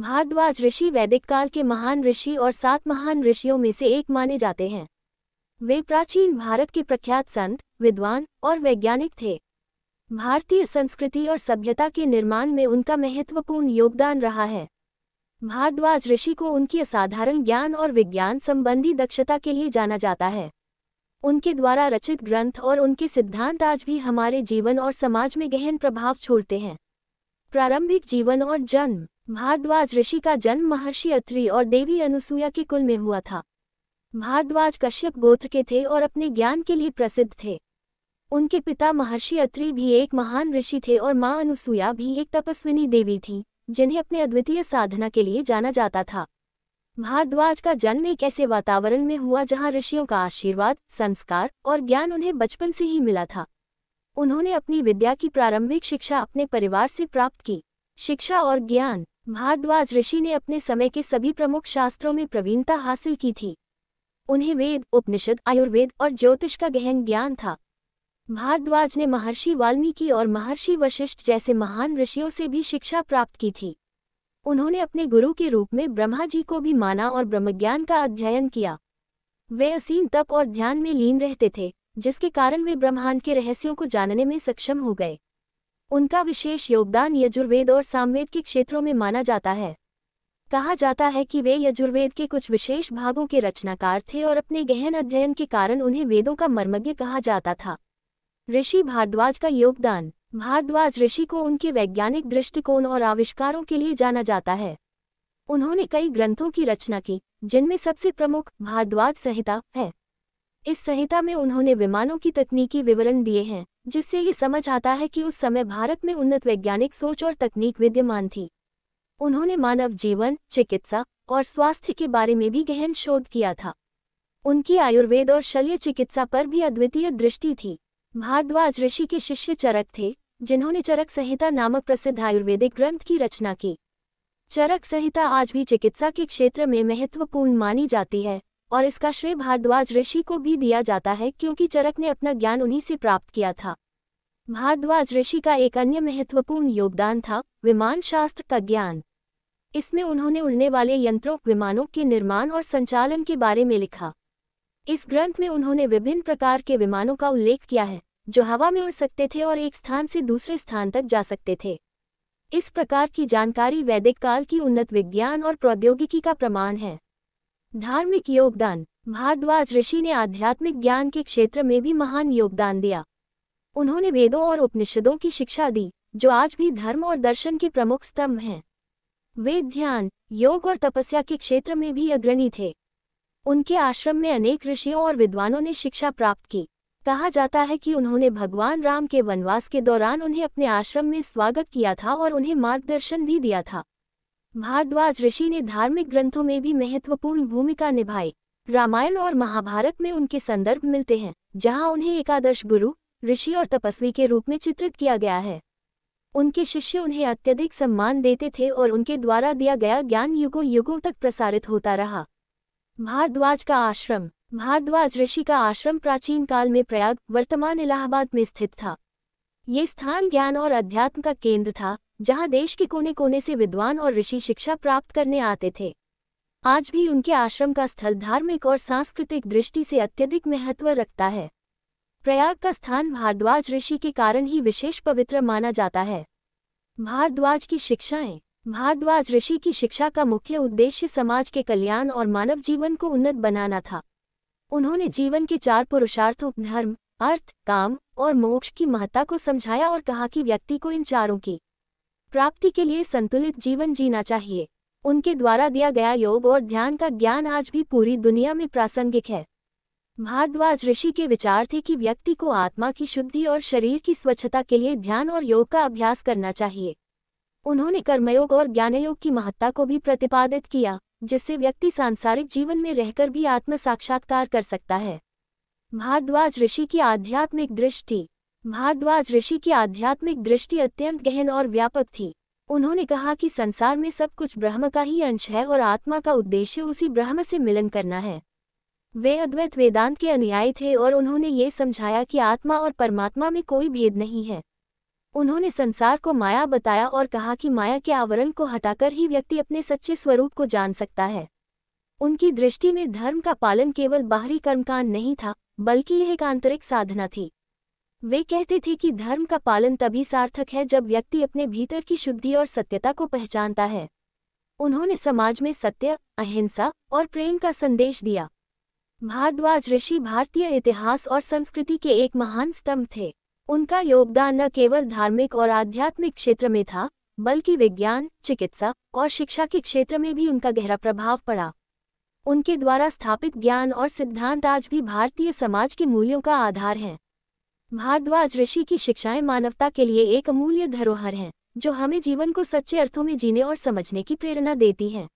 भारद्वाज ऋषि वैदिक काल के महान ऋषि और सात महान ऋषियों में से एक माने जाते हैं वे प्राचीन भारत के प्रख्यात संत विद्वान और वैज्ञानिक थे भारतीय संस्कृति और सभ्यता के निर्माण में उनका महत्वपूर्ण योगदान रहा है भारद्वाज ऋषि को उनकी असाधारण ज्ञान और विज्ञान संबंधी दक्षता के लिए जाना जाता है उनके द्वारा रचित ग्रंथ और उनके सिद्धांत आज भी हमारे जीवन और समाज में गहन प्रभाव छोड़ते हैं प्रारंभिक जीवन और जन्म भारद्वाज ऋषि का जन्म महर्षि अत्रि और देवी अनुसुया के कुल में हुआ था भारद्वाज कश्यप गोत्र के थे और अपने ज्ञान के लिए प्रसिद्ध थे उनके पिता महर्षि अत्रि भी एक महान ऋषि थे और माँ अनुसुया भी एक तपस्विनी देवी थी जिन्हें अपने अद्वितीय साधना के लिए जाना जाता था भारद्वाज का जन्म एक ऐसे वातावरण में हुआ जहाँ ऋषियों का आशीर्वाद संस्कार और ज्ञान उन्हें बचपन से ही मिला था उन्होंने अपनी विद्या की प्रारंभिक शिक्षा अपने परिवार से प्राप्त की शिक्षा और ज्ञान भारद्वाज ऋषि ने अपने समय के सभी प्रमुख शास्त्रों में प्रवीणता हासिल की थी उन्हें वेद उपनिषद आयुर्वेद और ज्योतिष का गहन ज्ञान था भारद्वाज ने महर्षि वाल्मीकि और महर्षि वशिष्ठ जैसे महान ऋषियों से भी शिक्षा प्राप्त की थी उन्होंने अपने गुरु के रूप में ब्रह्मा जी को भी माना और ब्रह्मज्ञान का अध्ययन किया वे असीम तप और ध्यान में लीन रहते थे जिसके कारण वे ब्रह्मांड के रहस्यों को जानने में सक्षम हो गए उनका विशेष योगदान यजुर्वेद और सामवेद के क्षेत्रों में माना जाता है कहा जाता है कि वे यजुर्वेद के कुछ विशेष भागों के रचनाकार थे और अपने गहन अध्ययन के कारण उन्हें वेदों का मर्मज्ञ कहा जाता था ऋषि भारद्वाज का योगदान भारद्वाज ऋषि को उनके वैज्ञानिक दृष्टिकोण और आविष्कारों के लिए जाना जाता है उन्होंने कई ग्रंथों की रचना की जिनमें सबसे प्रमुख भारद्वाज संहिता है इस संहिता में उन्होंने विमानों की तकनीकी विवरण दिए हैं जिससे ये समझ आता है कि उस समय भारत में उन्नत वैज्ञानिक सोच और तकनीक विद्यमान थी उन्होंने मानव जीवन चिकित्सा और स्वास्थ्य के बारे में भी गहन शोध किया था उनकी आयुर्वेद और शल्य चिकित्सा पर भी अद्वितीय दृष्टि थी भारद्वाज ऋषि के शिष्य चरक थे जिन्होंने चरक संहिता नामक प्रसिद्ध आयुर्वेदिक ग्रंथ की रचना की चरक संहिता आज भी चिकित्सा के क्षेत्र में महत्वपूर्ण मानी जाती है और इसका श्रेय भारद्वाज ऋषि को भी दिया जाता है क्योंकि चरक ने अपना ज्ञान उन्हीं से प्राप्त किया था भारद्वाज ऋषि का एक अन्य महत्वपूर्ण योगदान था विमान शास्त्र का ज्ञान इसमें उन्होंने उड़ने वाले यंत्रों विमानों के निर्माण और संचालन के बारे में लिखा इस ग्रंथ में उन्होंने विभिन्न प्रकार के विमानों का उल्लेख किया है जो हवा में उड़ सकते थे और एक स्थान से दूसरे स्थान तक जा सकते थे इस प्रकार की जानकारी वैदिक काल की उन्नत विज्ञान और प्रौद्योगिकी का प्रमाण है धार्मिक योगदान भारद्वाज ऋषि ने आध्यात्मिक ज्ञान के क्षेत्र में भी महान योगदान दिया उन्होंने वेदों और उपनिषदों की शिक्षा दी जो आज भी धर्म और दर्शन के प्रमुख स्तंभ हैं वे ध्यान योग और तपस्या के क्षेत्र में भी अग्रणी थे उनके आश्रम में अनेक ऋषियों और विद्वानों ने शिक्षा प्राप्त की कहा जाता है कि उन्होंने भगवान राम के वनवास के दौरान उन्हें अपने आश्रम में स्वागत किया था और उन्हें मार्गदर्शन भी दिया था भारद्वाज ऋषि ने धार्मिक ग्रंथों में भी महत्वपूर्ण भूमिका निभाई रामायण और महाभारत में उनके संदर्भ मिलते हैं जहां उन्हें एकादश गुरु ऋषि और तपस्वी के रूप में चित्रित किया गया है उनके शिष्य उन्हें अत्यधिक सम्मान देते थे और उनके द्वारा दिया गया ज्ञान युगों युगों तक प्रसारित होता रहा भारद्वाज का आश्रम भारद्वाज ऋषि का आश्रम प्राचीन काल में प्रयाग वर्तमान इलाहाबाद में स्थित था ये स्थान ज्ञान और अध्यात्म का केंद्र था जहां देश के कोने कोने से विद्वान और ऋषि शिक्षा प्राप्त करने आते थे आज भी उनके आश्रम का स्थल धार्मिक और सांस्कृतिक दृष्टि से अत्यधिक महत्व रखता है प्रयाग का स्थान भारद्वाज ऋषि के कारण ही विशेष पवित्र माना जाता है भारद्वाज की शिक्षाएं भारद्वाज ऋषि की शिक्षा का मुख्य उद्देश्य समाज के कल्याण और मानव जीवन को उन्नत बनाना था उन्होंने जीवन के चार पुरुषार्थों धर्म अर्थ काम और मोक्ष की महत्ता को समझाया और कहा कि व्यक्ति को इन चारों की प्राप्ति के लिए संतुलित जीवन जीना चाहिए उनके द्वारा दिया गया योग और ध्यान का ज्ञान आज भी पूरी दुनिया में प्रासंगिक है भारद्वाज ऋषि के विचार थे कि व्यक्ति को आत्मा की शुद्धि और शरीर की स्वच्छता के लिए ध्यान और योग का अभ्यास करना चाहिए उन्होंने कर्मयोग और ज्ञानयोग की महत्ता को भी प्रतिपादित किया जिससे व्यक्ति सांसारिक जीवन में रहकर भी आत्म साक्षात्कार कर सकता है भारद्वाज ऋषि की आध्यात्मिक दृष्टि भारद्वाज ऋषि की आध्यात्मिक दृष्टि अत्यंत गहन और व्यापक थी उन्होंने कहा कि संसार में सब कुछ ब्रह्म का ही अंश है और आत्मा का उद्देश्य उसी ब्रह्म से मिलन करना है वे अद्वैत वेदांत के अनुयायी थे और उन्होंने ये समझाया कि आत्मा और परमात्मा में कोई भेद नहीं है उन्होंने संसार को माया बताया और कहा कि माया के आवरण को हटाकर ही व्यक्ति अपने सच्चे स्वरूप को जान सकता है उनकी दृष्टि में धर्म का पालन केवल बाहरी कर्मकांड नहीं था बल्कि यह एक आंतरिक साधना थी वे कहते थे कि धर्म का पालन तभी सार्थक है जब व्यक्ति अपने भीतर की शुद्धि और सत्यता को पहचानता है उन्होंने समाज में सत्य अहिंसा और प्रेम का संदेश दिया भारद्वाज ऋषि भारतीय इतिहास और संस्कृति के एक महान स्तंभ थे उनका योगदान न केवल धार्मिक और आध्यात्मिक क्षेत्र में था बल्कि विज्ञान चिकित्सा और शिक्षा के क्षेत्र में भी उनका गहरा प्रभाव पड़ा उनके द्वारा स्थापित ज्ञान और सिद्धांत आज भी भारतीय समाज के मूल्यों का आधार हैं भारद्वाज ऋषि की शिक्षाएं मानवता के लिए एक अमूल्य धरोहर हैं जो हमें जीवन को सच्चे अर्थों में जीने और समझने की प्रेरणा देती हैं